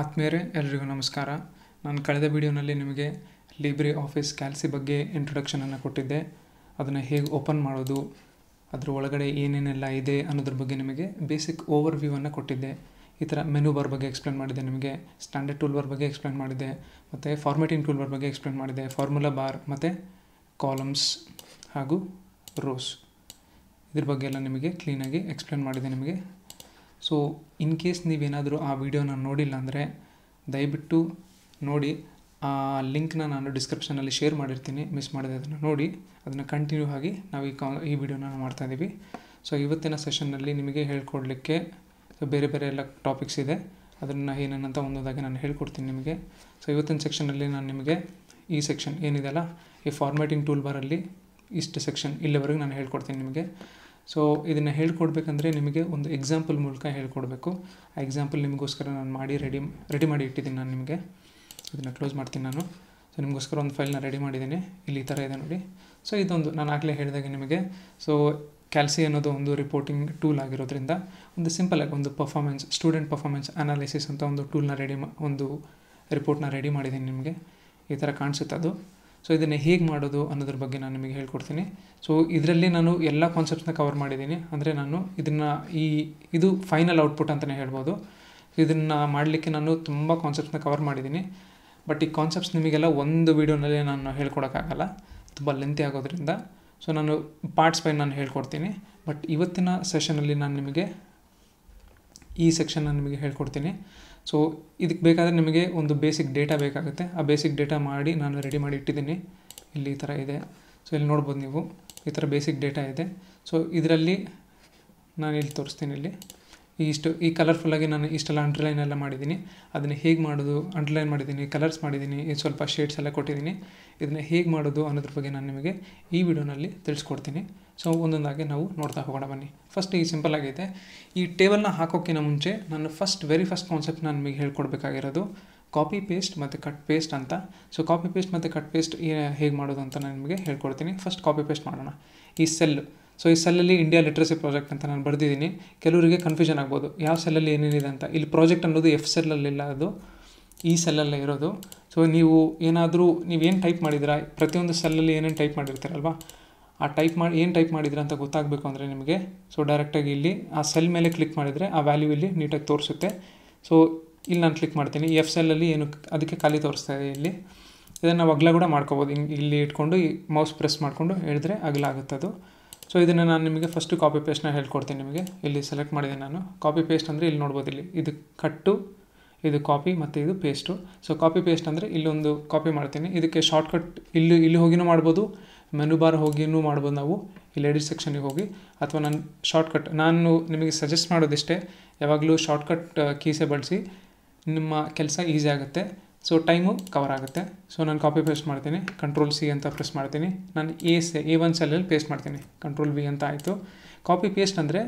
ಆತ್ಮೀಯರೇ ಎಲ್ರಿಗೂ ನಮಸ್ಕಾರ ನಾನು ಕಳೆದ ವಿಡಿಯೋನಲ್ಲಿ ನಿಮಗೆ ಲೀಬ್ರಿ ಆಫೀಸ್ ಕ್ಯಾಲ್ಸಿ ಬಗ್ಗೆ ಇಂಟ್ರೊಡಕ್ಷನನ್ನು ಕೊಟ್ಟಿದ್ದೆ ಅದನ್ನು ಹೇಗೆ ಓಪನ್ ಮಾಡೋದು ಅದರ ಒಳಗಡೆ ಏನೇನೆಲ್ಲ ಇದೆ ಅನ್ನೋದ್ರ ಬಗ್ಗೆ ನಿಮಗೆ ಬೇಸಿಕ್ ಓವರ್ ವ್ಯೂವನ್ನು ಕೊಟ್ಟಿದ್ದೆ ಈ ಥರ ಮೆನು ಬಾರ್ ಬಗ್ಗೆ ಎಕ್ಸ್ಪ್ಲೇನ್ ಮಾಡಿದೆ ನಿಮಗೆ ಸ್ಟ್ಯಾಂಡರ್ಡ್ ಟೂಲ್ ಬಾರ್ ಬಗ್ಗೆ ಎಕ್ಸ್ಪ್ಲೇನ್ ಮಾಡಿದೆ ಮತ್ತು ಫಾರ್ಮೇಟಿಂಗ್ ಟೂಲ್ ಬಾರ್ ಬಗ್ಗೆ ಎಕ್ಸ್ಪ್ಲೇನ್ ಮಾಡಿದೆ ಫಾರ್ಮುಲಾ ಬಾರ್ ಮತ್ತು ಕಾಲಮ್ಸ್ ಹಾಗೂ ರೋಸ್ ಇದ್ರ ಬಗ್ಗೆ ಎಲ್ಲ ನಿಮಗೆ ಕ್ಲೀನಾಗಿ ಎಕ್ಸ್ಪ್ಲೇನ್ ಮಾಡಿದೆ ನಿಮಗೆ ಸೊ ಇನ್ ಕೇಸ್ ನೀವೇನಾದರೂ ಆ ವೀಡಿಯೋನ ನೋಡಿಲ್ಲ ಅಂದರೆ ದಯವಿಟ್ಟು ನೋಡಿ ಆ ಲಿಂಕ್ನ ನಾನು ಡಿಸ್ಕ್ರಿಪ್ಷನಲ್ಲಿ ಶೇರ್ ಮಾಡಿರ್ತೀನಿ ಮಿಸ್ ಮಾಡಿದೆ ಅದನ್ನು ನೋಡಿ ಅದನ್ನು ಕಂಟಿನ್ಯೂ ಆಗಿ ನಾವು ಈ ಕಾ ಈ ವಿಡಿಯೋನ ಮಾಡ್ತಾಯಿದ್ದೀವಿ ಸೊ ಇವತ್ತಿನ ಸೆಷನ್ನಲ್ಲಿ ನಿಮಗೆ ಹೇಳ್ಕೊಡ್ಲಿಕ್ಕೆ ಬೇರೆ ಬೇರೆ ಎಲ್ಲ ಟಾಪಿಕ್ಸ್ ಇದೆ ಅದನ್ನು ಏನೇನಂತ ಒಂದೊಂದಾಗಿ ನಾನು ಹೇಳ್ಕೊಡ್ತೀನಿ ನಿಮಗೆ ಸೊ ಇವತ್ತಿನ ಸೆಕ್ಷನಲ್ಲಿ ನಾನು ನಿಮಗೆ ಈ ಸೆಕ್ಷನ್ ಏನಿದೆಲ್ಲ ಈ ಫಾರ್ಮ್ಯಾಟಿಂಗ್ ಟೂಲ್ ಬಾರಲ್ಲಿ ಇಷ್ಟು ಸೆಕ್ಷನ್ ಇಲ್ಲಿವರೆಗೂ ನಾನು ಹೇಳ್ಕೊಡ್ತೀನಿ ನಿಮಗೆ ಸೊ ಇದನ್ನು ಹೇಳ್ಕೊಡ್ಬೇಕಂದ್ರೆ ನಿಮಗೆ ಒಂದು ಎಕ್ಸಾಂಪಲ್ ಮೂಲಕ ಹೇಳ್ಕೊಡ್ಬೇಕು ಆ ಎಕ್ಸಾಂಪಲ್ ನಿಮಗೋಸ್ಕರ ನಾನು ಮಾಡಿ ರೆಡಿ ರೆಡಿ ಮಾಡಿ ಇಟ್ಟಿದ್ದೀನಿ ನಾನು ನಿಮಗೆ ಇದನ್ನು ಕ್ಲೋಸ್ ಮಾಡ್ತೀನಿ ನಾನು ಸೊ ನಿಮಗೋಸ್ಕರ ಒಂದು ಫೈಲ್ನ ರೆಡಿ ಮಾಡಿದ್ದೀನಿ ಇಲ್ಲಿ ಈ ಥರ ಇದೆ ನೋಡಿ ಸೊ ಇದೊಂದು ನಾನು ಆಗಲೇ ಹೇಳಿದಾಗೆ ನಿಮಗೆ ಸೊ ಕ್ಯಾಲ್ಸಿ ಅನ್ನೋದು ಒಂದು ರಿಪೋರ್ಟಿಂಗ್ ಟೂಲ್ ಆಗಿರೋದ್ರಿಂದ ಒಂದು ಸಿಂಪಲ್ ಆಗಿ ಒಂದು ಪರ್ಫಾಮೆನ್ಸ್ ಸ್ಟೂಡೆಂಟ್ ಪರ್ಫಾಮೆನ್ಸ್ ಅನಾಲಿಸಿಸ್ ಅಂತ ಒಂದು ಟೂಲ್ನ ರೆಡಿ ಮಾ ಒಂದು ರಿಪೋರ್ಟ್ನ ರೆಡಿ ಮಾಡಿದ್ದೀನಿ ನಿಮಗೆ ಈ ಥರ ಕಾಣಿಸುತ್ತೆ ಅದು ಸೊ ಇದನ್ನು ಹೇಗೆ ಮಾಡೋದು ಅನ್ನೋದ್ರ ಬಗ್ಗೆ ನಾನು ನಿಮಗೆ ಹೇಳ್ಕೊಡ್ತೀನಿ ಸೊ ಇದರಲ್ಲಿ ನಾನು ಎಲ್ಲ ಕಾನ್ಸೆಪ್ಟ್ಸ್ನ ಕವರ್ ಮಾಡಿದ್ದೀನಿ ಅಂದರೆ ನಾನು ಇದನ್ನು ಈ ಇದು ಫೈನಲ್ ಔಟ್ಪುಟ್ ಅಂತಲೇ ಹೇಳ್ಬೋದು ಇದನ್ನು ಮಾಡಲಿಕ್ಕೆ ನಾನು ತುಂಬ ಕಾನ್ಸೆಪ್ಟ್ಸ್ನ ಕವರ್ ಮಾಡಿದ್ದೀನಿ ಬಟ್ ಈ ಕಾನ್ಸೆಪ್ಟ್ಸ್ ನಿಮಗೆಲ್ಲ ಒಂದು ವೀಡಿಯೋನಲ್ಲಿ ನಾನು ಹೇಳ್ಕೊಡೋಕ್ಕಾಗಲ್ಲ ತುಂಬ ಲೆಂತಿ ಆಗೋದ್ರಿಂದ ಸೊ ನಾನು ಪಾರ್ಟ್ಸ್ ಬೈ ನಾನು ಹೇಳ್ಕೊಡ್ತೀನಿ ಬಟ್ ಇವತ್ತಿನ ಸೆಷನಲ್ಲಿ ನಾನು ನಿಮಗೆ ಈ ಸೆಕ್ಷನ್ನ ನಿಮಗೆ ಹೇಳ್ಕೊಡ್ತೀನಿ ಸೊ ಇದಕ್ಕೆ ಬೇಕಾದರೆ ನಿಮಗೆ ಒಂದು ಬೇಸಿಕ್ ಡೇಟಾ ಬೇಕಾಗುತ್ತೆ ಆ ಬೇಸಿಕ್ ಡೇಟಾ ಮಾಡಿ ನಾನು ರೆಡಿ ಮಾಡಿ ಇಟ್ಟಿದ್ದೀನಿ ಇಲ್ಲಿ ಈ ಥರ ಇದೆ ಸೊ ಇಲ್ಲಿ ನೋಡ್ಬೋದು ನೀವು ಈ ಥರ ಬೇಸಿಕ್ ಡೇಟಾ ಇದೆ ಸೊ ಇದರಲ್ಲಿ ನಾನು ಇಲ್ಲಿ ತೋರಿಸ್ತೀನಿ ಇಲ್ಲಿ ಇಷ್ಟು ಈ ಕಲರ್ಫುಲ್ಲಾಗಿ ನಾನು ಇಷ್ಟೆಲ್ಲ ಅಂಡರ್ಲೈನ್ ಎಲ್ಲ ಮಾಡಿದ್ದೀನಿ ಅದನ್ನು ಹೇಗೆ ಮಾಡೋದು ಅಂಡರ್ಲೈನ್ ಮಾಡಿದ್ದೀನಿ ಕಲರ್ಸ್ ಮಾಡಿದ್ದೀನಿ ಸ್ವಲ್ಪ ಶೇಡ್ಸ್ ಎಲ್ಲ ಕೊಟ್ಟಿದ್ದೀನಿ ಇದನ್ನು ಹೇಗೆ ಮಾಡೋದು ಅನ್ನೋದ್ರ ಬಗ್ಗೆ ನಾನು ನಿಮಗೆ ಈ ವಿಡಿಯೋನಲ್ಲಿ ತಿಳಿಸ್ಕೊಡ್ತೀನಿ ಸೊ ಒಂದೊಂದಾಗಿ ನಾವು ನೋಡ್ತಾ ಹೋಗೋಣ ಬನ್ನಿ ಫಸ್ಟ್ ಈ ಸಿಂಪಲ್ ಆಗೈತೆ ಈ ಟೇಬಲ್ನ ಹಾಕೋಕ್ಕಿಂತ ಮುಂಚೆ ನಾನು ಫಸ್ಟ್ ವೆರಿ ಫಸ್ಟ್ ಕಾನ್ಸೆಪ್ಟ್ ನಾನು ನಿಮಗೆ ಹೇಳ್ಕೊಡ್ಬೇಕಾಗಿರೋದು ಕಾಪಿ ಪೇಸ್ಟ್ ಮತ್ತು ಕಟ್ ಪೇಸ್ಟ್ ಅಂತ ಸೊ ಕಾಪಿ ಪೇಸ್ಟ್ ಮತ್ತು ಕಟ್ ಪೇಸ್ಟ್ ಹೇಗೆ ಮಾಡೋದು ಅಂತ ನಾನು ನಿಮಗೆ ಹೇಳ್ಕೊಡ್ತೀನಿ ಫಸ್ಟ್ ಕಾಪಿ ಪೇಸ್ಟ್ ಮಾಡೋಣ ಈ ಸೆಲ್ಲು ಸೊ ಈ ಸೆಲ್ಲಲ್ಲಿ ಇಂಡಿಯಾ ಲಿಟ್ರಸಿ ಪ್ರಾಜೆಕ್ಟ್ ಅಂತ ನಾನು ಬರೆದಿದ್ದೀನಿ ಕೆಲವರಿಗೆ ಕನ್ಫ್ಯೂಷನ್ ಆಗ್ಬೋದು ಯಾವ ಸೆಲ್ಲಲ್ಲಿ ಏನೇನಿದೆ ಅಂತ ಇಲ್ಲಿ ಪ್ರಾಜೆಕ್ಟ್ ಅನ್ನೋದು ಎಫ್ ಸೆಲ್ಲಲ್ಲಿಲ್ಲ ಅದು ಈ ಸೆಲ್ಲಲ್ಲೇ ಇರೋದು ಸೊ ನೀವು ಏನಾದರೂ ನೀವು ಏನು ಟೈಪ್ ಮಾಡಿದಿರಾ ಪ್ರತಿಯೊಂದು ಸೆಲ್ಲಲ್ಲಿ ಏನೇನು ಟೈಪ್ ಮಾಡಿರ್ತೀರಲ್ವಾ ಆ ಟೈಪ್ ಮಾಡಿ ಏನು ಟೈಪ್ ಮಾಡಿದ್ರೆ ಅಂತ ಗೊತ್ತಾಗಬೇಕು ಅಂದರೆ ನಿಮಗೆ ಸೊ ಡೈರೆಕ್ಟಾಗಿ ಇಲ್ಲಿ ಆ ಸೆಲ್ ಮೇಲೆ ಕ್ಲಿಕ್ ಮಾಡಿದರೆ ಆ ವ್ಯಾಲ್ಯೂ ಇಲ್ಲಿ ನೀಟಾಗಿ ತೋರಿಸುತ್ತೆ ಸೊ ಇಲ್ಲಿ ನಾನು ಕ್ಲಿಕ್ ಮಾಡ್ತೀನಿ ಎಫ್ ಸೆಲ್ಲಲ್ಲಿ ಏನು ಅದಕ್ಕೆ ಖಾಲಿ ತೋರಿಸ್ತಾ ಇದೆ ಇಲ್ಲಿ ಇದನ್ನು ನಾವು ಅಗಲ ಕೂಡ ಮಾಡ್ಕೋಬೋದು ಹಿಂಗೆ ಇಲ್ಲಿ ಇಟ್ಕೊಂಡು ಮೌಸ್ ಪ್ರೆಸ್ ಮಾಡಿಕೊಂಡು ಹೇಳಿದ್ರೆ ಅಗಲ ಆಗುತ್ತೆ ಅದು ಸೊ ಇದನ್ನು ನಾನು ನಿಮಗೆ ಫಸ್ಟು ಕಾಪಿ ಪೇಸ್ಟ್ನ ಹೇಳ್ಕೊಡ್ತೀನಿ ನಿಮಗೆ ಇಲ್ಲಿ ಸೆಲೆಕ್ಟ್ ಮಾಡಿದ್ದೀನಿ ನಾನು ಕಾಪಿ ಪೇಸ್ಟ್ ಅಂದರೆ ಇಲ್ಲಿ ನೋಡ್ಬೋದು ಇಲ್ಲಿ ಇದು ಕಟ್ಟು ಇದು ಕಾಪಿ ಮತ್ತು ಇದು ಪೇಸ್ಟು ಸೊ ಕಾಪಿ ಪೇಸ್ಟ್ ಅಂದರೆ ಇಲ್ಲೊಂದು ಕಾಪಿ ಮಾಡ್ತೀನಿ ಇದಕ್ಕೆ ಶಾರ್ಟ್ಕಟ್ ಇಲ್ಲಿ ಇಲ್ಲಿ ಹೋಗಿನೂ ಮಾಡ್ಬೋದು ಮೆನು ಬಾರ್ ಹೋಗಿನೂ ಮಾಡ್ಬೋದು ನಾವು ಇಲ್ಲಿ ಎಡಿಟ್ ಸೆಕ್ಷನಿಗೆ ಹೋಗಿ ಅಥವಾ ನಾನು ಶಾರ್ಟ್ಕಟ್ ನಾನು ನಿಮಗೆ ಸಜೆಸ್ಟ್ ಮಾಡೋದಿಷ್ಟೇ ಯಾವಾಗಲೂ ಶಾರ್ಟ್ಕಟ್ ಕೀಸೆ ಬಳಸಿ ನಿಮ್ಮ ಕೆಲಸ ಈಸಿ ಆಗುತ್ತೆ ಸೊ ಟೈಮು ಕವರ್ ಆಗುತ್ತೆ ಸೊ ನಾನು ಕಾಪಿ ಪೇಸ್ಟ್ ಮಾಡ್ತೀನಿ ಕಂಟ್ರೋಲ್ ಸಿ ಅಂತ ಪ್ರೆಸ್ ಮಾಡ್ತೀನಿ ನಾನು ಎ ಸೆ ಎ ಒನ್ ಸೆಲ್ಲಲ್ಲಿ ಪೇಸ್ಟ್ ಮಾಡ್ತೀನಿ ಕಂಟ್ರೋಲ್ ವಿ ಅಂತ ಆಯಿತು ಕಾಪಿ ಪೇಸ್ಟ್ ಅಂದರೆ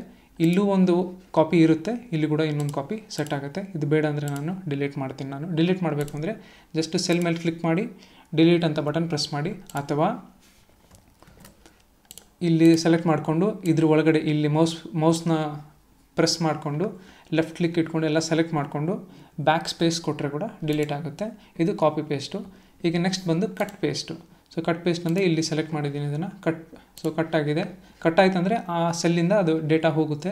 ಇಲ್ಲೂ ಒಂದು ಕಾಪಿ ಇರುತ್ತೆ ಇಲ್ಲಿ ಕೂಡ ಇನ್ನೊಂದು ಕಾಪಿ ಸೆಟ್ ಆಗುತ್ತೆ ಇದು ಬೇಡ ಅಂದರೆ ನಾನು ಡಿಲೀಟ್ ಮಾಡ್ತೀನಿ ನಾನು ಡಿಲೀಟ್ ಮಾಡಬೇಕು ಅಂದರೆ ಜಸ್ಟ್ ಸೆಲ್ ಮೇಲೆ ಕ್ಲಿಕ್ ಮಾಡಿ ಡಿಲೀಟ್ ಅಂತ ಬಟನ್ ಪ್ರೆಸ್ ಮಾಡಿ ಅಥವಾ ಇಲ್ಲಿ ಸೆಲೆಕ್ಟ್ ಮಾಡಿಕೊಂಡು ಇದ್ರ ಒಳಗಡೆ ಇಲ್ಲಿ ಮೌಸ್ ಮೌಸ್ನ ಪ್ರೆಸ್ ಮಾಡಿಕೊಂಡು ಲೆಫ್ಟ್ ಕ್ಲಿಕ್ ಇಟ್ಕೊಂಡು ಎಲ್ಲ ಸೆಲೆಕ್ಟ್ ಮಾಡಿಕೊಂಡು ಬ್ಯಾಕ್ ಸ್ಪೇಸ್ ಕೊಟ್ಟರೆ ಕೂಡ ಡಿಲೀಟ್ ಆಗುತ್ತೆ ಇದು ಕಾಪಿ ಪೇಸ್ಟು ಈಗ ನೆಕ್ಸ್ಟ್ ಬಂದು cut paste so cut paste ಬಂದರೆ ಇಲ್ಲಿ ಸೆಲೆಕ್ಟ್ ಮಾಡಿದ್ದೀನಿ ಇದನ್ನು ಕಟ್ ಸೊ ಕಟ್ ಆಗಿದೆ ಕಟ್ ಆಯಿತು ಅಂದರೆ ಆ ಸೆಲ್ಲಿಂದ ಅದು ಡೇಟಾ ಹೋಗುತ್ತೆ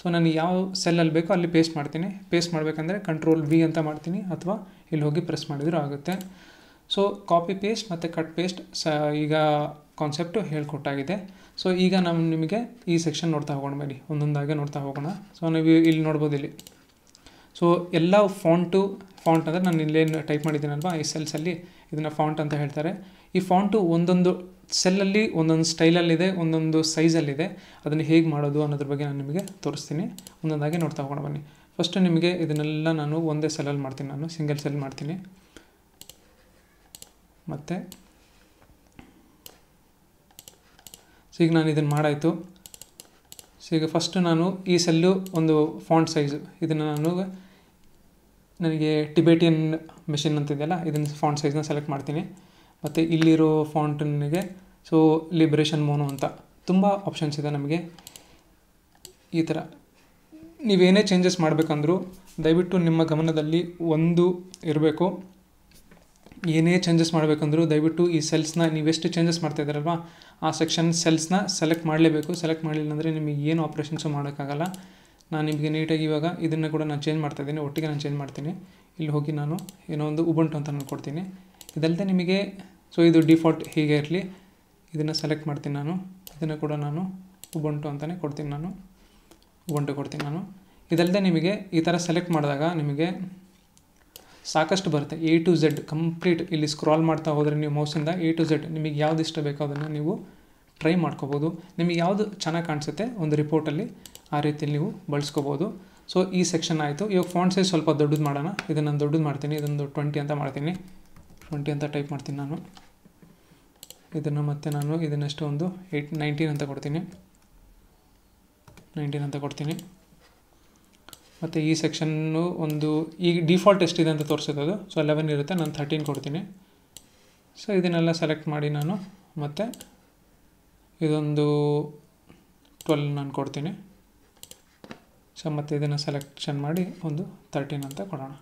ಸೊ ನಾನು ಯಾವ ಸೆಲ್ಲಲ್ಲಿ ಬೇಕೋ ಅಲ್ಲಿ ಪೇಸ್ಟ್ ಮಾಡ್ತೀನಿ ಪೇಸ್ಟ್ ಮಾಡಬೇಕಂದ್ರೆ ಕಂಟ್ರೋಲ್ ವಿ ಅಂತ ಮಾಡ್ತೀನಿ ಅಥವಾ ಇಲ್ಲಿ ಹೋಗಿ ಪ್ರೆಸ್ ಮಾಡಿದರೂ ಆಗುತ್ತೆ ಸೊ ಕಾಪಿ ಪೇಸ್ಟ್ ಮತ್ತು ಕಟ್ ಪೇಸ್ಟ್ ಸ ಈಗ ಕಾನ್ಸೆಪ್ಟು ಹೇಳ್ಕೊಟ್ಟಾಗಿದೆ ಸೊ ಈಗ ನಾನು ನಿಮಗೆ ಈ ಸೆಕ್ಷನ್ ನೋಡ್ತಾ ಹೋಗೋಣ ಬನ್ನಿ ಒಂದೊಂದಾಗೆ ನೋಡ್ತಾ ಹೋಗೋಣ ಸೊ ನೀವು ಇಲ್ಲಿ ನೋಡ್ಬೋದು ಇಲ್ಲಿ ಸೊ ಎಲ್ಲ ಫಾಂಟು ಫಾಂಟ್ ಅಂದರೆ ನಾನು ಇಲ್ಲೇನು ಟೈಪ್ ಮಾಡಿದ್ದೀನಲ್ವ ಈ ಸೆಲ್ಸಲ್ಲಿ ಇದನ್ನು ಫಾಂಟ್ ಅಂತ ಹೇಳ್ತಾರೆ ಈ ಫಾಂಟು ಒಂದೊಂದು ಸೆಲ್ಲಲ್ಲಿ ಒಂದೊಂದು ಸ್ಟೈಲಲ್ಲಿದೆ ಒಂದೊಂದು ಸೈಜಲ್ಲಿದೆ ಅದನ್ನು ಹೇಗೆ ಮಾಡೋದು ಅನ್ನೋದ್ರ ಬಗ್ಗೆ ನಾನು ನಿಮಗೆ ತೋರಿಸ್ತೀನಿ ಒಂದೊಂದಾಗಿ ನೋಡ್ತಾ ಹೋಗೋಣ ಬನ್ನಿ ಫಸ್ಟು ನಿಮಗೆ ಇದನ್ನೆಲ್ಲ ನಾನು ಒಂದೇ ಸೆಲ್ಲಲ್ಲಿ ಮಾಡ್ತೀನಿ ನಾನು ಸಿಂಗಲ್ ಸೆಲ್ ಮಾಡ್ತೀನಿ ಮತ್ತು ಈಗ ನಾನು ಇದನ್ನು ಮಾಡಾಯಿತು ಸೊ ಈಗ ಫಸ್ಟು ನಾನು ಈ ಸೆಲ್ಲು ಒಂದು ಫಾಂಟ್ ಸೈಜು ಇದನ್ನು ನಾನು ನನಗೆ ಟಿಬೇಟಿಯನ್ ಮೆಷಿನ್ ಅಂತಿದೆಯಲ್ಲ ಇದನ್ನು ಫಾಂಟ್ ಸೈಜ್ನ ಸೆಲೆಕ್ಟ್ ಮಾಡ್ತೀನಿ ಮತ್ತು ಇಲ್ಲಿರೋ ಫಾಂಟ್ ನನಗೆ ಸೊ ಲಿಬ್ರೇಷನ್ ಮೋನು ಅಂತ ತುಂಬ ಆಪ್ಷನ್ಸ್ ಇದೆ ನಮಗೆ ಈ ಥರ ನೀವೇನೇ ಚೇಂಜಸ್ ಮಾಡಬೇಕಂದ್ರೂ ದಯವಿಟ್ಟು ನಿಮ್ಮ ಗಮನದಲ್ಲಿ ಒಂದು ಇರಬೇಕು ಏನೇ ಚೇಂಜಸ್ ಮಾಡಬೇಕಂದ್ರೂ ದಯವಿಟ್ಟು ಈ ಸೆಲ್ಸ್ನ ನೀವೆಷ್ಟು ಚೇಂಜಸ್ ಮಾಡ್ತಾ ಆ ಸೆಕ್ಷನ್ ಸೆಲ್ಸ್ನ ಸೆಲೆಕ್ಟ್ ಮಾಡಲೇಬೇಕು ಸೆಲೆಕ್ಟ್ ಮಾಡಲಿಲ್ಲ ಅಂದರೆ ನಿಮಗೆ ಏನು ಆಪ್ರೇಷನ್ಸು ಮಾಡೋಕ್ಕಾಗಲ್ಲ ನಾನು ನಿಮಗೆ ನೀಟಾಗಿ ಇವಾಗ ಇದನ್ನು ಕೂಡ ನಾನು ಚೇಂಜ್ ಮಾಡ್ತಾ ಇದ್ದೀನಿ ಒಟ್ಟಿಗೆ ನಾನು ಚೇಂಜ್ ಮಾಡ್ತೀನಿ ಇಲ್ಲಿ ಹೋಗಿ ನಾನು ಏನೋ ಒಂದು ಉಬಂಟು ಅಂತ ನಾನು ಕೊಡ್ತೀನಿ ಇದಲ್ಲದೆ ನಿಮಗೆ ಸೊ ಇದು ಡಿಫಾಲ್ಟ್ ಹೀಗೆ ಇರಲಿ ಇದನ್ನು ಸೆಲೆಕ್ಟ್ ಮಾಡ್ತೀನಿ ನಾನು ಇದನ್ನು ಕೂಡ ನಾನು ಉಬಂಟು ಅಂತಲೇ ಕೊಡ್ತೀನಿ ನಾನು ಉಬಂಟು ಕೊಡ್ತೀನಿ ನಾನು ಇದಲ್ಲದೆ ನಿಮಗೆ ಈ ಥರ ಸೆಲೆಕ್ಟ್ ಮಾಡಿದಾಗ ನಿಮಗೆ ಸಾಕಷ್ಟು ಬರುತ್ತೆ ಎ ಟು ಝೆಡ್ ಕಂಪ್ಲೀಟ್ ಇಲ್ಲಿ ಸ್ಕ್ರಾಲ್ ಮಾಡ್ತಾ ಹೋದರೆ ನೀವು ಮೌಸಿಂದ ಎ ಟು ಝೆಡ್ ನಿಮಗೆ ಯಾವ್ದು ಇಷ್ಟ ಬೇಕೋ ಅದನ್ನು ನೀವು ಟ್ರೈ ಮಾಡ್ಕೋಬೋದು ನಿಮಗೆ ಯಾವುದು ಚೆನ್ನಾಗಿ ಕಾಣಿಸುತ್ತೆ ಒಂದು ರಿಪೋರ್ಟಲ್ಲಿ ಆ ರೀತಿಯಲ್ಲಿ ನೀವು ಬಳಸ್ಕೋಬೋದು ಸೊ ಈ ಸೆಕ್ಷನ್ ಆಯಿತು ಇವಾಗ ಫಾಂಟ್ ಸೈಜ್ ಸ್ವಲ್ಪ ದೊಡ್ಡದು ಮಾಡೋಣ ಇದನ್ನು ನಾನು ದೊಡ್ಡದು ಮಾಡ್ತೀನಿ ಇದೊಂದು ಟ್ವೆಂಟಿ ಅಂತ ಮಾಡ್ತೀನಿ ಟ್ವೆಂಟಿ ಅಂತ ಟೈಪ್ ಮಾಡ್ತೀನಿ ನಾನು ಇದನ್ನು ಮತ್ತೆ ನಾನು ಇದನ್ನಷ್ಟು ಒಂದು ಏಯ್ಟ್ ನೈನ್ಟೀನ್ ಅಂತ ಕೊಡ್ತೀನಿ ನೈಂಟೀನ್ ಅಂತ ಕೊಡ್ತೀನಿ ಮತ್ತು ಈ ಸೆಕ್ಷನ್ನು ಒಂದು ಈಗ ಡಿಫಾಲ್ಟ್ ಎಷ್ಟಿದೆ ಅಂತ ತೋರಿಸೋದು ಸೊ ಲೆವೆನ್ ಇರುತ್ತೆ ನಾನು ಥರ್ಟೀನ್ ಕೊಡ್ತೀನಿ ಸೊ ಇದನ್ನೆಲ್ಲ ಸೆಲೆಕ್ಟ್ ಮಾಡಿ ನಾನು ಮತ್ತು ಇದೊಂದು ಟ್ವೆಲ್ ನಾನು ಕೊಡ್ತೀನಿ ಸೊ ಮತ್ತು ಇದನ್ನು ಸೆಲೆಕ್ಷನ್ ಮಾಡಿ ಒಂದು ತರ್ಟೀನ್ ಅಂತ ಕೊಡೋಣ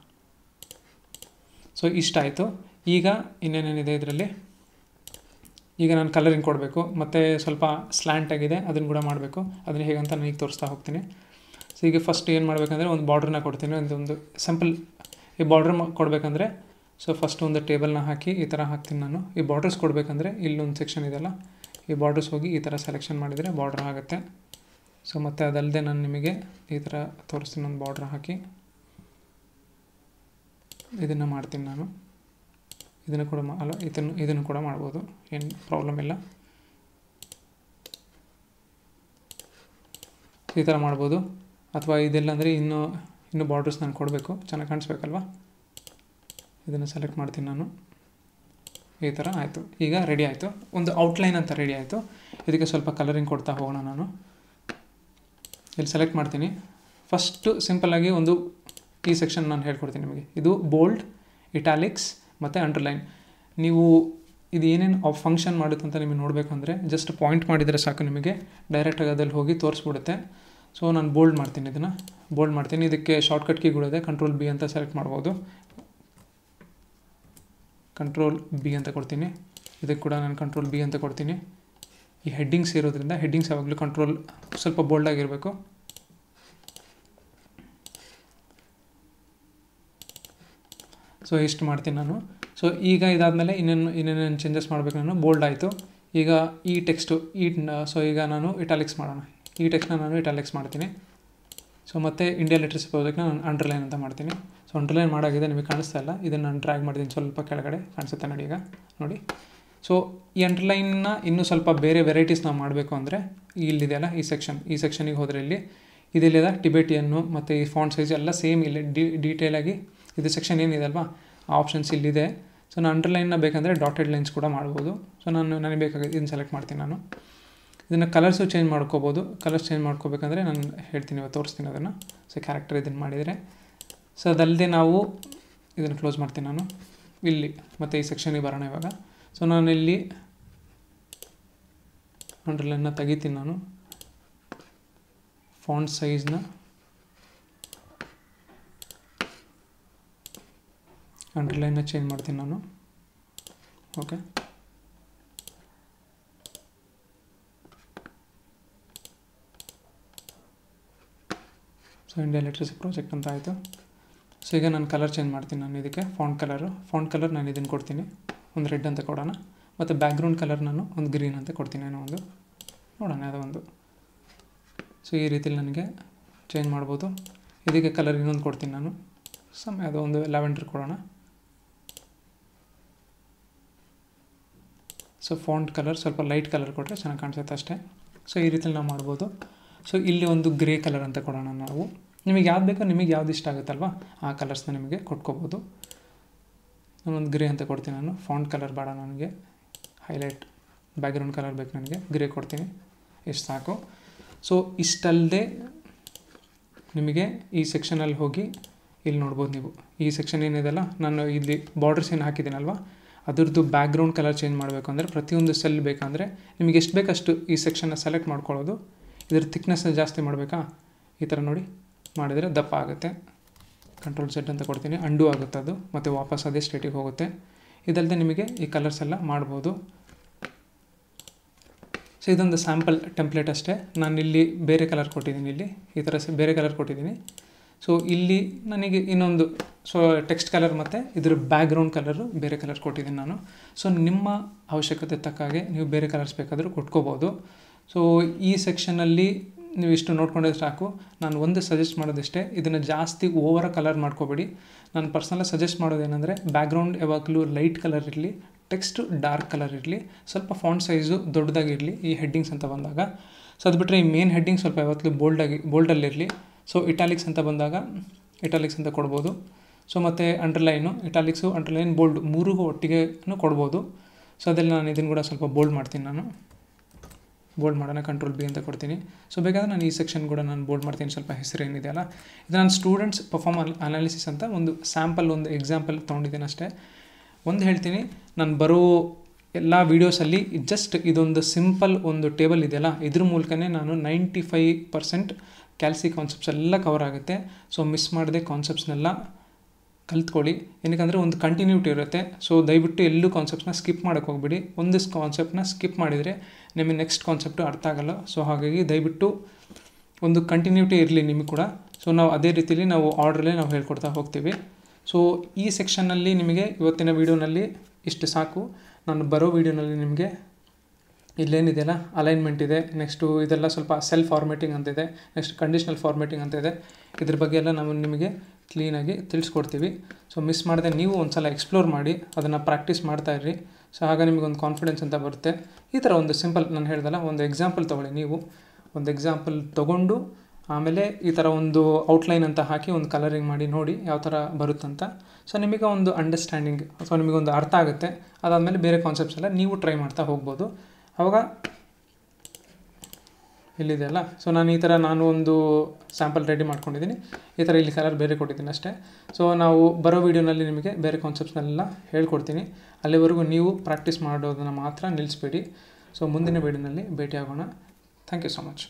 ಸೊ ಆಯಿತು ಈಗ ಇನ್ನೇನೇನಿದೆ ಇದರಲ್ಲಿ ಈಗ ನಾನು ಕಲರಿಂಗ್ ಕೊಡಬೇಕು ಮತ್ತು ಸ್ವಲ್ಪ ಸ್ಲ್ಯಾಂಟಾಗಿದೆ ಅದನ್ನು ಕೂಡ ಮಾಡಬೇಕು ಅದನ್ನು ಹೇಗಂತ ನಾನು ಈಗ ತೋರಿಸ್ತಾ ಹೋಗ್ತೀನಿ ಸೊ ಈಗ ಫಸ್ಟ್ ಏನು ಮಾಡಬೇಕಂದ್ರೆ ಒಂದು ಬಾರ್ಡ್ರನ್ನ ಕೊಡ್ತೀನಿ ಒಂದು ಸಿಂಪಲ್ ಈ ಬಾರ್ಡ್ರ್ ಕೊಡಬೇಕಂದ್ರೆ ಸೊ ಫಸ್ಟ್ ಒಂದು ಟೇಬಲ್ನ ಹಾಕಿ ಈ ಥರ ಹಾಕ್ತೀನಿ ನಾನು ಈ ಬಾರ್ಡರ್ಸ್ ಕೊಡಬೇಕಂದ್ರೆ ಇಲ್ಲೊಂದು ಸೆಕ್ಷನ್ ಇದೆಯಲ್ಲ ಈ ಬಾರ್ಡರ್ಸ್ ಹೋಗಿ ಈ ಥರ ಸೆಲೆಕ್ಷನ್ ಮಾಡಿದರೆ ಬಾರ್ಡ್ರ್ ಆಗುತ್ತೆ ಸೊ ಮತ್ತು ಅದಲ್ಲದೆ ನಾನು ನಿಮಗೆ ಈ ಥರ ತೋರಿಸ್ತೀನಿ ಒಂದು ಬಾರ್ಡ್ರ್ ಹಾಕಿ ಇದನ್ನು ಮಾಡ್ತೀನಿ ನಾನು ಇದನ್ನು ಕೂಡ ಅಲ್ಲ ಇದನ್ನು ಇದನ್ನು ಕೂಡ ಮಾಡ್ಬೋದು ಏನು ಪ್ರಾಬ್ಲಮ್ ಇಲ್ಲ ಈ ಥರ ಮಾಡ್ಬೋದು ಅಥವಾ ಇದೆಲ್ಲ ಅಂದರೆ ಇನ್ನೂ ಇನ್ನೂ ಬಾರ್ಡರ್ಸ್ ನಾನು ಕೊಡಬೇಕು ಚೆನ್ನಾಗಿ ಕಾಣಿಸ್ಬೇಕಲ್ವ ಇದನ್ನು ಸೆಲೆಕ್ಟ್ ಮಾಡ್ತೀನಿ ನಾನು ಈ ಥರ ಆಯಿತು ಈಗ ರೆಡಿ ಆಯಿತು ಒಂದು ಔಟ್ಲೈನ್ ಅಂತ ರೆಡಿ ಆಯಿತು ಇದಕ್ಕೆ ಸ್ವಲ್ಪ ಕಲರಿಂಗ್ ಕೊಡ್ತಾ ಹೋಗೋಣ ನಾನು ಇಲ್ಲಿ ಸೆಲೆಕ್ಟ್ ಮಾಡ್ತೀನಿ ಫಸ್ಟು ಸಿಂಪಲ್ಲಾಗಿ ಒಂದು ಈ ಸೆಕ್ಷನ್ ನಾನು ಹೇಳ್ಕೊಡ್ತೀನಿ ನಿಮಗೆ ಇದು ಬೋಲ್ಡ್ ಇಟಾಲಿಕ್ಸ್ ಮತ್ತು ಅಂಡರ್ಲೈನ್ ನೀವು ಇದು ಏನೇನು ಫಂಕ್ಷನ್ ಮಾಡುತ್ತಂತ ನಿಮಗೆ ನೋಡಬೇಕು ಅಂದರೆ ಜಸ್ಟ್ ಪಾಯಿಂಟ್ ಮಾಡಿದರೆ ಸಾಕು ನಿಮಗೆ ಡೈರೆಕ್ಟಾಗಿ ಅದಲ್ಲಿ ಹೋಗಿ ತೋರಿಸ್ಬಿಡುತ್ತೆ ಸೊ ನಾನು ಬೋಲ್ಡ್ ಮಾಡ್ತೀನಿ ಇದನ್ನು ಬೋಲ್ಡ್ ಮಾಡ್ತೀನಿ ಇದಕ್ಕೆ ಶಾರ್ಟ್ಕಟ್ ಕೀಗಳಿದೆ ಕಂಟ್ರೋಲ್ ಬಿ ಅಂತ ಸೆಲೆಕ್ಟ್ ಮಾಡ್ಬೋದು ಕಂಟ್ರೋಲ್ ಬಿ ಅಂತ ಕೊಡ್ತೀನಿ ಇದಕ್ಕೆ ಕೂಡ ನಾನು ಕಂಟ್ರೋಲ್ ಬಿ ಅಂತ ಕೊಡ್ತೀನಿ ಈ ಹೆಡ್ಡಿಂಗ್ಸ್ ಇರೋದ್ರಿಂದ ಹೆಡ್ಡಿಂಗ್ಸ್ ಯಾವಾಗಲೂ ಕಂಟ್ರೋಲ್ ಸ್ವಲ್ಪ ಆಗಿರಬೇಕು ಸೊ ಇಷ್ಟು ಮಾಡ್ತೀನಿ ನಾನು ಸೊ ಈಗ ಇದಾದಮೇಲೆ ಇನ್ನೇನು ಇನ್ನೇನೇನು ಚೇಂಜಸ್ ಮಾಡಬೇಕು ನಾನು ಬೋಲ್ಡ್ ಆಯಿತು ಈಗ ಈ ಟೆಕ್ಸ್ಟು ಈ ಸೊ ಈಗ ನಾನು ಇಟಾಲಿಕ್ಸ್ ಮಾಡೋಣ ಈ ಟೆಕ್ಸ್ಟ್ನ ನಾನು ಇಟಾಲಿಕ್ಸ್ ಮಾಡ್ತೀನಿ ಸೊ ಮತ್ತು ಇಂಡಿಯಾ ಲಿಟ್ರಸಿ ಪ್ರಾಜೆಕ್ಟ್ನ ನಾನು ಅಂಡರ್ಲೈನ್ ಅಂತ ಮಾಡ್ತೀನಿ ಸೊ ಅಂಡರ್ಲೈನ್ ಮಾಡಾಗಿದೆ ನಿಮಗೆ ಕಾಣಿಸ್ತಾ ಇಲ್ಲ ಇದನ್ನು ನಾನು ಡ್ರ್ಯಾಗ್ ಮಾಡ್ತೀನಿ ಸ್ವಲ್ಪ ಕೆಳಗಡೆ ಕಾಣಿಸುತ್ತೆ ನೋಡಿ ಈಗ ನೋಡಿ ಸೊ ಈ ಅಂಡರ್ಲೈನ್ನ ಇನ್ನೂ ಸ್ವಲ್ಪ ಬೇರೆ ವೆರೈಟೀಸ್ ನಾವು ಮಾಡಬೇಕು ಅಂದರೆ ಇಲ್ಲಿದೆಯಲ್ಲ ಈ ಸೆಕ್ಷನ್ ಈ ಸೆಕ್ಷನಿಗೆ ಹೋದರೆ ಇಲ್ಲಿ ಇದೆಲ್ಲಿದೆ ಟಿಬೆಟಿಯನ್ನು ಮತ್ತು ಈ ಫಾಂಟ್ ಸೈಜ್ ಎಲ್ಲ ಸೇಮ್ ಇಲ್ಲಿ ಡಿ ಡೀಟೇಲಾಗಿ ಇದು ಸೆಕ್ಷನ್ ಏನಿದೆ ಅಲ್ವಾ ಆ ಆಪ್ಷನ್ಸ್ ಇಲ್ಲಿದೆ ಸೊ ನಾನು ಅಂಡರ್ಲೈನ್ನ ಬೇಕಂದರೆ ಡಾಟೆಡ್ ಲೈನ್ಸ್ ಕೂಡ ಮಾಡ್ಬೋದು ಸೊ ನಾನು ನನಗೆ ಬೇಕಾಗಿದ್ದು ಇದನ್ನು ಸೆಲೆಕ್ಟ್ ಮಾಡ್ತೀನಿ ನಾನು ಇದನ್ನು ಕಲರ್ಸು ಚೇಂಜ್ ಮಾಡ್ಕೋಬೋದು ಕಲರ್ಸ್ ಚೇಂಜ್ ಮಾಡ್ಕೋಬೇಕಂದ್ರೆ ನಾನು ಹೇಳ್ತೀನಿ ಇವಾಗ ತೋರಿಸ್ತೀನಿ ಅದನ್ನು ಸೊ ಕ್ಯಾರೆಕ್ಟರ್ ಇದನ್ನು ಮಾಡಿದರೆ ಸೊ ಅದಲ್ಲದೆ ನಾವು ಇದನ್ನು ಕ್ಲೋಸ್ ಮಾಡ್ತೀನಿ ನಾನು ಇಲ್ಲಿ ಮತ್ತು ಈ ಸೆಕ್ಷನಿಗೆ ಬರೋಣ ಇವಾಗ ಸೊ ನಾನಿಲ್ಲಿ ಅಂಡ್ರಲನ್ನ ತೆಗಿತೀನಿ ನಾನು ಫಾಂಟ್ ಸೈಜ್ನ ಅಂಡ್ರಲೈನ್ನ ಚೇಂಜ್ ಮಾಡ್ತೀನಿ ನಾನು okay so Indian literacy project ಅಂತ ಆಯಿತು ಸೊ ಈಗ ನಾನು ಕಲರ್ ಚೇಂಜ್ ಮಾಡ್ತೀನಿ ನಾನು ಇದಕ್ಕೆ ಫಾಂಟ್ ಕಲರು ಫಾಂಟ್ ಕಲರ್ ನಾನು ಇದನ್ನು ಕೊಡ್ತೀನಿ ಒಂದು ರೆಡ್ ಅಂತ ಕೊಡೋಣ ಮತ್ತು ಬ್ಯಾಕ್ಗ್ರೌಂಡ್ ಕಲರ್ ನಾನು ಒಂದು ಗ್ರೀನ್ ಅಂತ ಕೊಡ್ತೀನಿ ಏನೋ ಒಂದು ನೋಡೋಣ ಅದೊಂದು ಒಂದು ಸೊ ಈ ರೀತಿಲಿ ನನಗೆ ಚೇಂಜ್ ಮಾಡ್ಬೋದು ಇದಕ್ಕೆ ಕಲರ್ ಇನ್ನೊಂದು ಕೊಡ್ತೀನಿ ನಾನು ಸೊ ಯಾವುದೋ ಒಂದು ಲ್ಯಾವೆಂಡ್ರ್ ಕೊಡೋಣ ಸೊ ಫಾಂಟ್ ಕಲರ್ ಸ್ವಲ್ಪ ಲೈಟ್ ಕಲರ್ ಕೊಟ್ಟರೆ ಚೆನ್ನಾಗಿ ಕಾಣಿಸುತ್ತೆ ಅಷ್ಟೇ ಸೊ ಈ ರೀತಿಲಿ ನಾವು ಮಾಡ್ಬೋದು ಸೊ ಇಲ್ಲಿ ಒಂದು ಗ್ರೇ ಕಲರ್ ಅಂತ ಕೊಡೋಣ ನಾವು ನಿಮಗೆ ಯಾವ್ದು ಬೇಕೋ ನಿಮಗೆ ಯಾವ್ದು ಇಷ್ಟ ಆಗುತ್ತಲ್ವ ಆ ಕಲರ್ಸ್ನ ನಿಮಗೆ ಕೊಟ್ಕೋಬೋದು ನಾನೊಂದು ಗ್ರೇ ಅಂತ ಕೊಡ್ತೀನಿ ನಾನು ಫಾಂಟ್ ಕಲರ್ ಬೇಡ ನನಗೆ ಹೈಲೈಟ್ ಬ್ಯಾಕ್ಗ್ರೌಂಡ್ ಕಲರ್ ಬೇಕು ನನಗೆ ಗ್ರೇ ಕೊಡ್ತೀನಿ ಎಷ್ಟು ಸಾಕು ಸೊ ಇಷ್ಟಲ್ಲದೆ ನಿಮಗೆ ಈ ಸೆಕ್ಷನಲ್ಲಿ ಹೋಗಿ ಇಲ್ಲಿ ನೋಡ್ಬೋದು ನೀವು ಈ ಸೆಕ್ಷನ್ ಅಲ್ಲ ನಾನು ಇಲ್ಲಿ ಬಾರ್ಡರ್ಸ್ ಏನು ಹಾಕಿದ್ದೀನಲ್ವ ಅದರದ್ದು ಬ್ಯಾಕ್ಗ್ರೌಂಡ್ ಕಲರ್ ಚೇಂಜ್ ಮಾಡಬೇಕು ಅಂದರೆ ಪ್ರತಿಯೊಂದು ಸೆಲ್ ಬೇಕಂದರೆ ನಿಮಗೆ ಎಷ್ಟು ಬೇಕಷ್ಟು ಈ ಸೆಕ್ಷನ್ನ ಸೆಲೆಕ್ಟ್ ಮಾಡ್ಕೊಳ್ಳೋದು ಇದರ ಥಿಕ್ನೆಸ್ನ ಜಾಸ್ತಿ ಮಾಡಬೇಕಾ ಈ ಥರ ನೋಡಿ ಮಾಡಿದರೆ ದಪ್ಪ ಆಗುತ್ತೆ ಕಂಟ್ರೋಲ್ ಸೆಟ್ ಅಂತ ಕೊಡ್ತೀನಿ ಅಂಡು ಆಗುತ್ತೆ ಅದು ಮತ್ತು ವಾಪಸ್ ಅದೇ ಸ್ಟೇಟಿಗೆ ಹೋಗುತ್ತೆ ಇದಲ್ಲದೆ ನಿಮಗೆ ಈ ಕಲರ್ಸ್ ಎಲ್ಲ ಮಾಡ್ಬೋದು ಸೊ ಇದೊಂದು ಸ್ಯಾಂಪಲ್ ಟೆಂಪ್ಲೇಟ್ ಅಷ್ಟೇ ನಾನು ಇಲ್ಲಿ ಬೇರೆ ಕಲರ್ ಕೊಟ್ಟಿದ್ದೀನಿ ಇಲ್ಲಿ ಈ ಥರ ಬೇರೆ ಕಲರ್ ಕೊಟ್ಟಿದ್ದೀನಿ ಸೊ ಇಲ್ಲಿ ನನಗೆ ಇನ್ನೊಂದು ಸೊ ಟೆಕ್ಸ್ಟ್ ಕಲರ್ ಮತ್ತು ಇದ್ರ ಬ್ಯಾಕ್ಗ್ರೌಂಡ್ ಕಲರು ಬೇರೆ ಕಲರ್ ಕೊಟ್ಟಿದ್ದೀನಿ ನಾನು ಸೊ ನಿಮ್ಮ ಅವಶ್ಯಕತೆ ತಕ್ಕ ಹಾಗೆ ನೀವು ಬೇರೆ ಕಲರ್ಸ್ ಬೇಕಾದರೂ ಕೊಟ್ಕೋಬೋದು ಸೊ ಈ ಸೆಕ್ಷನಲ್ಲಿ ನೀವು ಇಷ್ಟು ನೋಡ್ಕೊಂಡ್ರೆ ಸಾಕು ನಾನು ಒಂದು ಸಜೆಸ್ಟ್ ಮಾಡೋದಿಷ್ಟೇ ಇದನ್ನು ಜಾಸ್ತಿ ಓವರ್ ಕಲರ್ ಮಾಡ್ಕೋಬೇಡಿ ನಾನು ಪರ್ಸ್ನಲ್ಲ ಸಜೆಸ್ಟ್ ಮಾಡೋದೇನೆಂದರೆ ಬ್ಯಾಕ್ಗ್ರೌಂಡ್ ಯಾವಾಗಲೂ ಲೈಟ್ ಕಲರ್ ಇರಲಿ ಟೆಕ್ಸ್ಟ್ ಡಾರ್ಕ್ ಕಲರ್ ಇರಲಿ ಸ್ವಲ್ಪ ಫಾಂಟ್ ಸೈಜು ದೊಡ್ಡದಾಗಿರಲಿ ಈ ಹೆಡ್ಡಿಂಗ್ಸ್ ಅಂತ ಬಂದಾಗ ಸೊ ಅದು ಬಿಟ್ಟರೆ ಈ ಮೇನ್ ಹೆಡ್ಡಿಂಗ್ ಸ್ವಲ್ಪ ಯಾವತ್ತೂ ಬೋಲ್ಡಾಗಿ ಬೋಲ್ಡಲ್ಲಿರಲಿ ಸೊ ಇಟಾಲಿಕ್ಸ್ ಅಂತ ಬಂದಾಗ ಇಟಾಲಿಕ್ಸ್ ಅಂತ ಕೊಡ್ಬೋದು ಸೊ ಮತ್ತು ಅಂಡರ್ಲೈನು ಇಟಾಲಿಕ್ಸು ಅಂಡರ್ಲೈನ್ ಬೋಲ್ಡ್ ಮೂರಿಗೂ ಒಟ್ಟಿಗೆ ಕೊಡ್ಬೋದು ಸೊ ಅದರಲ್ಲಿ ನಾನು ಇದನ್ನು ಕೂಡ ಸ್ವಲ್ಪ ಬೋಲ್ಡ್ ಮಾಡ್ತೀನಿ ನಾನು ಬೋಲ್ಡ್ ಮಾಡೋಣ ಕಂಟ್ರೋಲ್ ಬಿ ಅಂತ ಕೊಡ್ತೀನಿ ಸೊ ಬೇಕಾದರೆ ನಾನು ಈ ಸೆಕ್ಷನ್ ಕೂಡ ನಾನು ಬೋಲ್ಡ್ ಮಾಡ್ತೀನಿ ಸ್ವಲ್ಪ ಹೆಸರು ಏನಿದೆ ಅಲ್ಲ ಇದು ನಾನು ಸ್ಟೂಡೆಂಟ್ಸ್ ಪರ್ಫಾರ್ಮ್ ಅನಾಲಿಸಿಸ್ ಅಂತ ಒಂದು ಸ್ಯಾಂಪಲ್ ಒಂದು ಎಕ್ಸಾಂಪಲ್ ತೊಗೊಂಡಿದ್ದೀನಿ ಅಷ್ಟೇ ಒಂದು ಹೇಳ್ತೀನಿ ನಾನು ಬರೋ ಎಲ್ಲ ವೀಡಿಯೋಸಲ್ಲಿ ಜಸ್ಟ್ ಇದೊಂದು ಸಿಂಪಲ್ ಒಂದು ಟೇಬಲ್ ಇದೆಯಲ್ಲ ಇದ್ರ ಮೂಲಕನೇ ನಾನು ನೈಂಟಿ ಫೈವ್ ಪರ್ಸೆಂಟ್ ಕ್ಯಾಲ್ಸಿ ಕಾನ್ಸೆಪ್ಟ್ಸ್ ಎಲ್ಲ ಕವರ್ ಆಗುತ್ತೆ ಸೊ ಮಿಸ್ ಮಾಡದೆ ಕಾನ್ಸೆಪ್ಟ್ಸ್ನೆಲ್ಲ ಕಲ್ತ್ಕೊಳ್ಳಿ ಏನಕ್ಕೆ ಒಂದು ಕಂಟಿನ್ಯೂಟಿ ಇರುತ್ತೆ ಸೊ ದಯವಿಟ್ಟು ಎಲ್ಲೂ ಕಾನ್ಸೆಪ್ಟ್ನ ಸ್ಕಿಪ್ ಮಾಡೋಕ್ಕೆ ಹೋಗ್ಬಿಡಿ ಒಂದಿಷ್ಟು ಕಾನ್ಸೆಪ್ಟ್ನ ಸ್ಕಿಪ್ ಮಾಡಿದರೆ ನಿಮಗೆ ನೆಕ್ಸ್ಟ್ ಕಾನ್ಸೆಪ್ಟು ಅರ್ಥ ಆಗಲ್ಲ ಸೊ ಹಾಗಾಗಿ ದಯವಿಟ್ಟು ಒಂದು ಕಂಟಿನ್ಯೂಟಿ ಇರಲಿ ನಿಮಗೆ ಕೂಡ ಸೊ ನಾವು ಅದೇ ರೀತಿಯಲ್ಲಿ ನಾವು ಆರ್ಡ್ರಲ್ಲೇ ನಾವು ಹೇಳ್ಕೊಡ್ತಾ ಹೋಗ್ತೀವಿ ಸೊ ಈ ಸೆಕ್ಷನ್ನಲ್ಲಿ ನಿಮಗೆ ಇವತ್ತಿನ ವೀಡಿಯೋನಲ್ಲಿ ಇಷ್ಟು ಸಾಕು ನಾನು ಬರೋ ವೀಡಿಯೋನಲ್ಲಿ ನಿಮಗೆ ಇಲ್ಲೇನಿದೆಯಲ್ಲ ಅಲೈನ್ಮೆಂಟ್ ಇದೆ ನೆಕ್ಸ್ಟು ಇದೆಲ್ಲ ಸ್ವಲ್ಪ ಸೆಲ್ಫ್ ಫಾರ್ಮೇಟಿಂಗ್ ಇದೆ ನೆಕ್ಸ್ಟ್ ಕಂಡೀಷನಲ್ ಫಾರ್ಮೇಟಿಂಗ್ ಅಂತ ಇದೆ ಇದ್ರ ಬಗ್ಗೆ ಎಲ್ಲ ನಾವು ನಿಮಗೆ ಕ್ಲೀನಾಗಿ ತಿಳಿಸ್ಕೊಡ್ತೀವಿ ಸೊ ಮಿಸ್ ಮಾಡದೆ ನೀವು ಒಂದು ಸಲ ಎಕ್ಸ್ಪ್ಲೋರ್ ಮಾಡಿ ಅದನ್ನು ಪ್ರಾಕ್ಟೀಸ್ ಮಾಡ್ತಾ ಇರ್ರಿ ಸೊ ಆಗ ನಿಮಗೊಂದು ಕಾನ್ಫಿಡೆನ್ಸ್ ಅಂತ ಬರುತ್ತೆ ಈ ಥರ ಒಂದು ಸಿಂಪಲ್ ನಾನು ಹೇಳ್ದಲ್ಲ ಒಂದು ಎಕ್ಸಾಂಪಲ್ ತೊಗೊಳ್ಳಿ ನೀವು ಒಂದು ಎಕ್ಸಾಂಪಲ್ ತೊಗೊಂಡು ಆಮೇಲೆ ಈ ಥರ ಒಂದು ಔಟ್ಲೈನ್ ಅಂತ ಹಾಕಿ ಒಂದು ಕಲರಿಂಗ್ ಮಾಡಿ ನೋಡಿ ಯಾವ ಥರ ಬರುತ್ತಂತ ಸೊ ನಿಮಗೆ ಒಂದು ಅಂಡರ್ಸ್ಟ್ಯಾಂಡಿಂಗ್ ಸೊ ನಿಮಗೊಂದು ಅರ್ಥ ಆಗುತ್ತೆ ಅದಾದಮೇಲೆ ಬೇರೆ ಕಾನ್ಸೆಪ್ಟ್ಸ್ ಎಲ್ಲ ನೀವು ಟ್ರೈ ಮಾಡ್ತಾ ಹೋಗ್ಬೋದು ಆವಾಗ ಇಲ್ಲಿದೆ ಅಲ್ಲ ಸೊ ನಾನು ಈ ಥರ ನಾನು ಒಂದು ಸ್ಯಾಂಪಲ್ ರೆಡಿ ಮಾಡ್ಕೊಂಡಿದ್ದೀನಿ ಈ ಥರ ಇಲ್ಲಿ ಕಲರ್ ಬೇರೆ ಕೊಟ್ಟಿದ್ದೀನಿ ಅಷ್ಟೇ ಸೊ ನಾವು ಬರೋ ವೀಡಿಯೋನಲ್ಲಿ ನಿಮಗೆ ಬೇರೆ ಕಾನ್ಸೆಪ್ಟ್ಸ್ನೆಲ್ಲ ಹೇಳ್ಕೊಡ್ತೀನಿ ಅಲ್ಲಿವರೆಗೂ ನೀವು ಪ್ರಾಕ್ಟೀಸ್ ಮಾಡೋದನ್ನು ಮಾತ್ರ ನಿಲ್ಲಿಸ್ಬೇಡಿ ಸೊ ಮುಂದಿನ ವೀಡಿಯೋನಲ್ಲಿ ಭೇಟಿಯಾಗೋಣ ಥ್ಯಾಂಕ್ ಯು ಸೊ ಮಚ್